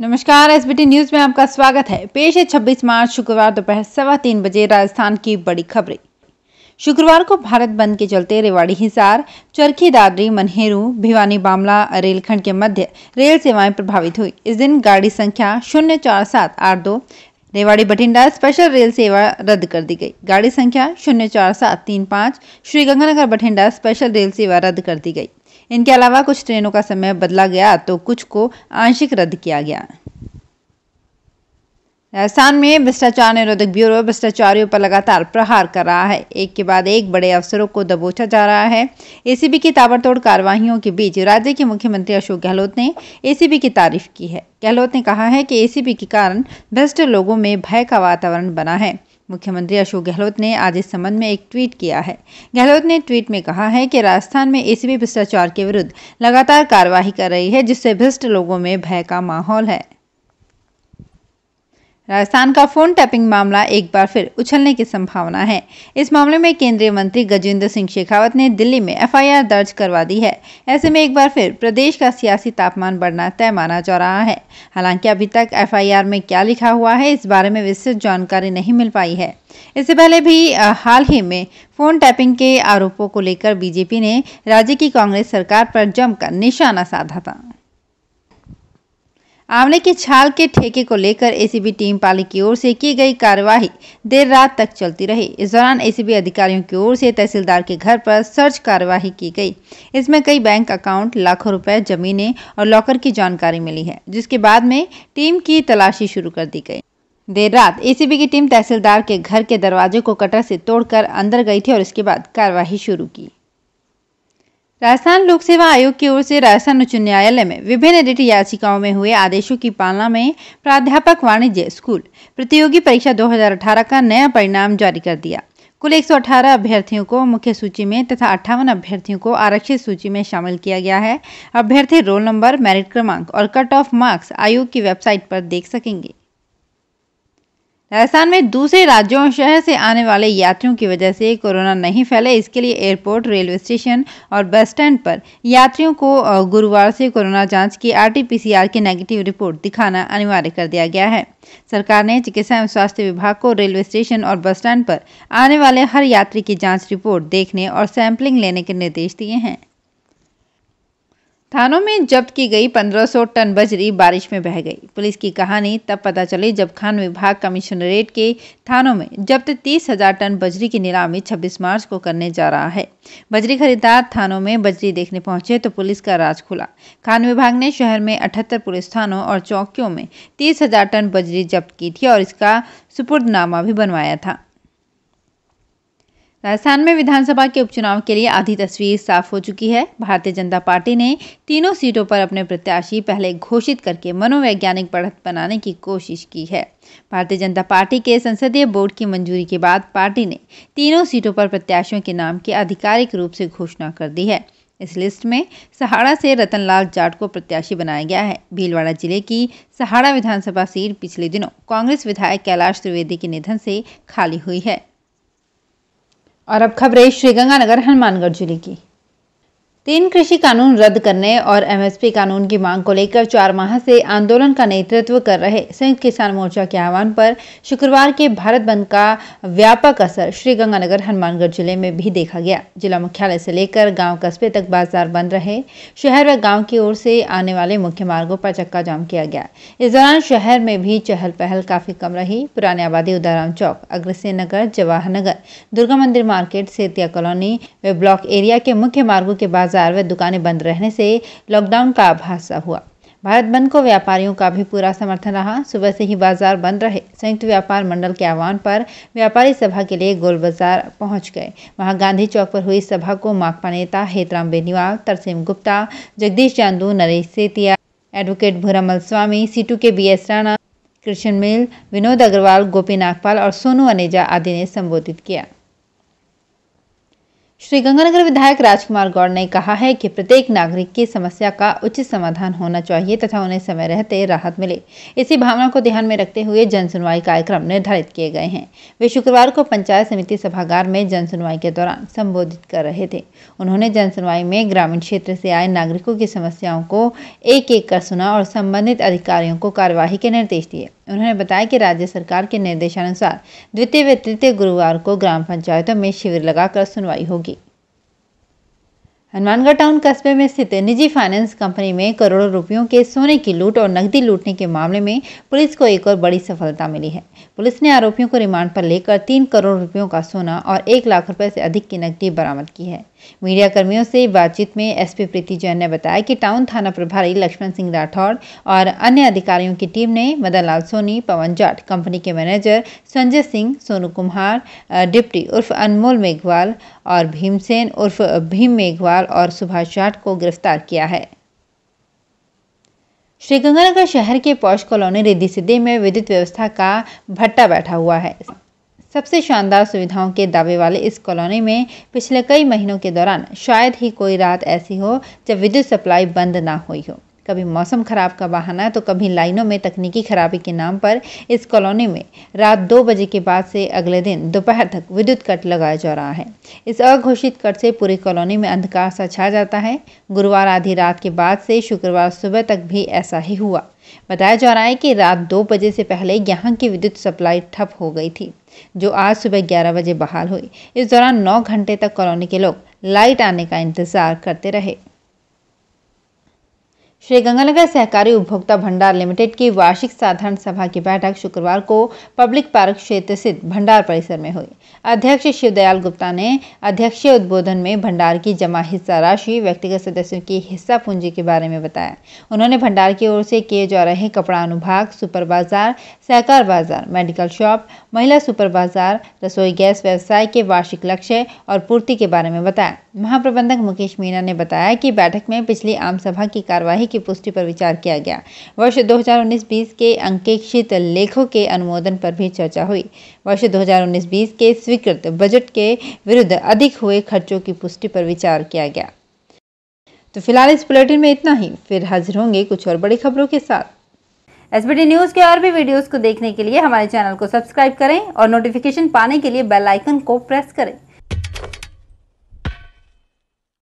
नमस्कार S B T news में आपका स्वागत है पेश है छब्बीस मार्च शुक्रवार दोपहर सवा तीन बजे राजस्थान की बड़ी खबरें शुक्रवार को भारत बंद के चलते रेवाड़ी हिसार चरखी दादरी मनहेरू भिवानी बामला रेलखंड के मध्य रेल सेवाएं प्रभावित हुई इस दिन गाड़ी संख्या शून्य चार सात आठ दो रेवाड़ी बठिंडा स्पेशल रेल सेवा रद्द कर दी गई गाड़ी संख्या शून्य चार सात तीन पाँच श्रीगंगानगर बठिंडा स्पेशल रेल सेवा रद्द कर दी गई इनके अलावा कुछ ट्रेनों का समय बदला गया तो कुछ को आंशिक रद्द किया गया राजस्थान में भ्रष्टाचार निरोधक ब्यूरो भ्रष्टाचारियों पर लगातार प्रहार कर रहा है एक के बाद एक बड़े अफसरों को दबोचा जा रहा है एसीबी की ताबड़तोड़ कार्यवाहियों के बीच राज्य के मुख्यमंत्री अशोक गहलोत ने एसीबी की तारीफ की है गहलोत ने कहा है कि एसीबी के कारण भ्रष्ट लोगों में भय का वातावरण बना है मुख्यमंत्री अशोक गहलोत ने आज इस संबंध में एक ट्वीट किया है गहलोत ने ट्वीट में कहा है कि राजस्थान में एसीबी भ्रष्टाचार के विरुद्ध लगातार कार्रवाई कर रही है जिससे भ्रष्ट लोगों में भय का माहौल है राजस्थान का फोन टैपिंग मामला एक बार फिर उछलने की संभावना है इस मामले में केंद्रीय मंत्री गजेंद्र सिंह शेखावत ने दिल्ली में एफआईआर दर्ज करवा दी है ऐसे में एक बार फिर प्रदेश का सियासी तापमान बढ़ना तय माना जा रहा है हालांकि अभी तक एफआईआर में क्या लिखा हुआ है इस बारे में विस्तृत जानकारी नहीं मिल पाई है इससे पहले भी हाल ही में फोन टैपिंग के आरोपों को लेकर बीजेपी ने राज्य की कांग्रेस सरकार पर जमकर निशाना साधा था आमले की छाल के ठेके को लेकर एसीबी टीम पाली की ओर से की गई कार्यवाही देर रात तक चलती रही इस दौरान एसीबी अधिकारियों की ओर से तहसीलदार के घर पर सर्च कार्यवाही की गई इसमें कई बैंक अकाउंट लाखों रुपए जमीनें और लॉकर की जानकारी मिली है जिसके बाद में टीम की तलाशी शुरू कर दी गई देर रात एसीबी की टीम तहसीलदार के घर के दरवाजे को कटर से तोड़कर अंदर गई थी और इसके बाद कार्यवाही शुरू की राजस्थान लोक सेवा आयोग की ओर से राजस्थान उच्च न्यायालय में विभिन्न रिट याचिकाओं में हुए आदेशों की पालना में प्राध्यापक वाणिज्य स्कूल प्रतियोगी परीक्षा 2018 का नया परिणाम जारी कर दिया कुल 118 अभ्यर्थियों को मुख्य सूची में तथा अट्ठावन अभ्यर्थियों को आरक्षित सूची में शामिल किया गया है अभ्यर्थी रोल नंबर मेरिट क्रमांक और कट ऑफ मार्क्स आयोग की वेबसाइट पर देख सकेंगे राजस्थान में दूसरे राज्यों और शहर से आने वाले यात्रियों की वजह से कोरोना नहीं फैले इसके लिए एयरपोर्ट रेलवे स्टेशन और बस स्टैंड पर यात्रियों को गुरुवार से कोरोना जांच की आरटीपीसीआर की नेगेटिव रिपोर्ट दिखाना अनिवार्य कर दिया गया है सरकार ने चिकित्सा एवं स्वास्थ्य विभाग को रेलवे स्टेशन और बस स्टैंड पर आने वाले हर यात्री की जाँच रिपोर्ट देखने और सैंपलिंग लेने के निर्देश दिए हैं थानों में जब्त की गई 1500 टन बजरी बारिश में बह गई पुलिस की कहानी तब पता चली जब खान विभाग कमिश्नरेट के थानों में जब्त तीस हजार टन बजरी की नीलामी 26 मार्च को करने जा रहा है बजरी खरीदार थानों में बजरी देखने पहुंचे तो पुलिस का राज खुला खान विभाग ने शहर में अठहत्तर पुलिस थानों और चौकियों में तीस टन बजरी जब्त की थी और इसका सुपुर्दनामा भी बनवाया था राजस्थान में विधानसभा के उपचुनाव के लिए आधी तस्वीर साफ हो चुकी है भारतीय जनता पार्टी ने तीनों सीटों पर अपने प्रत्याशी पहले घोषित करके मनोवैज्ञानिक बढ़त बनाने की कोशिश की है भारतीय जनता पार्टी के संसदीय बोर्ड की मंजूरी के बाद पार्टी ने तीनों सीटों पर प्रत्याशियों के नाम की आधिकारिक रूप से घोषणा कर दी है इस लिस्ट में सहाड़ा से रतनलाल जाट को प्रत्याशी बनाया गया है भीलवाड़ा जिले की सहाड़ा विधानसभा सीट पिछले दिनों कांग्रेस विधायक कैलाश त्रिवेदी के निधन से खाली हुई है और अब खबरें श्रीगंगानगर हनुमानगढ़ जिले की तीन कृषि कानून रद्द करने और एमएसपी कानून की मांग को लेकर चार माह से आंदोलन का नेतृत्व कर रहे संयुक्त किसान मोर्चा के आह्वान पर शुक्रवार के भारत बंद का व्यापक असर श्रीगंगानगर हनुमानगढ़ जिले में भी देखा गया जिला मुख्यालय से लेकर गांव कस्बे तक बाजार बंद रहे शहर व गांव की ओर से आने वाले मुख्य मार्गो पर चक्का जाम किया गया इस दौरान शहर में भी चहल पहल काफी कम रही पुरानी आबादी उदाराम चौक अग्रसेन नगर जवाहर नगर दुर्गा मंदिर मार्केट सेतिया कॉलोनी व ब्लॉक एरिया के मुख्य मार्गो के बाद बाजार व दुकानें बंद रहने से लॉकडाउन का आभास हुआ भारत बंद को व्यापारियों का भी पूरा समर्थन रहा सुबह से ही बाजार बंद रहे संयुक्त व्यापार मंडल के आह्वान पर व्यापारी सभा के लिए गोल बाजार पहुंच गए वहां गांधी चौक पर हुई सभा को माकपा नेता हेतराम बेनीवाल तरसेम गुप्ता जगदीश चांदू नरेश सेतिया एडवोकेट भूरामल स्वामी सीटू के बी एस राणा कृष्ण मिल विनोद अग्रवाल गोपी नागपाल और सोनू अनेजा आदि ने संबोधित किया श्री गंगानगर विधायक राजकुमार गौड़ ने कहा है कि प्रत्येक नागरिक की समस्या का उचित समाधान होना चाहिए तथा उन्हें समय रहते राहत मिले इसी भावना को ध्यान में रखते हुए जन सुनवाई कार्यक्रम निर्धारित किए गए हैं वे शुक्रवार को पंचायत समिति सभागार में जन सुनवाई के दौरान संबोधित कर रहे थे उन्होंने जन सुनवाई में ग्रामीण क्षेत्र से आए नागरिकों की समस्याओं को एक एक कर सुना और संबंधित अधिकारियों को कार्यवाही के निर्देश दिए उन्होंने बताया कि राज्य सरकार के निर्देशानुसार द्वितीय व तृतीय गुरुवार को ग्राम पंचायतों में शिविर लगाकर सुनवाई होगी हनुमानगढ़ टाउन कस्बे में स्थित निजी फाइनेंस कंपनी में करोड़ों रुपयों के सोने की लूट और नकदी लूटने के मामले में पुलिस को एक और बड़ी सफलता मिली है पुलिस ने आरोपियों को रिमांड पर लेकर तीन करोड़ रुपयों का सोना और एक लाख रुपए से अधिक की नकदी बरामद की है मीडिया कर्मियों से बातचीत में एसपी प्रीति जैन ने बताया कि टाउन थाना प्रभारी लक्ष्मण सिंह राठौर और अन्य अधिकारियों की टीम ने मदन लाल सोनी पवन जाट कंपनी के मैनेजर संजय सिंह सोनू कुम्हार डिप्टी उर्फ अनमोल मेघवाल और भीमसेन उर्फ भीम मेघवाल जायसवाल और सुभाष जाट को गिरफ्तार किया है श्रीगंगानगर शहर के पौष कॉलोनी रिद्धि सिद्धि में विद्युत व्यवस्था का भट्टा बैठा हुआ है सबसे शानदार सुविधाओं के दावे वाले इस कॉलोनी में पिछले कई महीनों के दौरान शायद ही कोई रात ऐसी हो जब विद्युत सप्लाई बंद ना हुई हो कभी मौसम खराब का बहाना तो कभी लाइनों में तकनीकी खराबी के नाम पर इस कॉलोनी में रात दो बजे के बाद से अगले दिन दोपहर तक विद्युत कट लगाया जा रहा है इस अघोषित कट से पूरी कॉलोनी में अंधकार सा छा जाता है गुरुवार आधी रात के बाद से शुक्रवार सुबह तक भी ऐसा ही हुआ बताया जा रहा है कि रात दो बजे से पहले यहाँ की विद्युत सप्लाई ठप हो गई थी जो आज सुबह ग्यारह बजे बहाल हुई इस दौरान नौ घंटे तक कॉलोनी के लोग लाइट आने का इंतजार करते रहे श्री गंगानगर सहकारी उपभोक्ता भंडार लिमिटेड की वार्षिक साधारण सभा की बैठक शुक्रवार को पब्लिक पार्क क्षेत्र स्थित भंडार परिसर में हुई अध्यक्ष शिवदयाल गुप्ता ने अध्यक्षीय उद्बोधन में भंडार की जमा हिस्सा राशि व्यक्तिगत सदस्यों की हिस्सा पूंजी के बारे में बताया उन्होंने भंडार की ओर से किए जा रहे कपड़ा अनुभाग सुपर बाजार सहकार बाजार मेडिकल शॉप महिला सुपर बाजार रसोई गैस व्यवसाय के वार्षिक लक्ष्य और पूर्ति के बारे में बताया महाप्रबंधक मुकेश मीना ने बताया कि बैठक में पिछली आम सभा की कार्यवाही की पुष्टि पर विचार किया गया वर्ष 2019-20 के अंकेक्षित लेखों के अनुमोदन पर भी चर्चा हुई वर्ष 2019-20 के स्वीकृत बजट के विरुद्ध अधिक हुए खर्चों की पुष्टि पर विचार किया गया तो फिलहाल इस बुलेटिन में इतना ही फिर हाजिर होंगे कुछ और बड़ी खबरों के साथ एस न्यूज के और भी वीडियोस को देखने के लिए हमारे चैनल को सब्सक्राइब करें और नोटिफिकेशन पाने के लिए बेल आइकन को प्रेस करें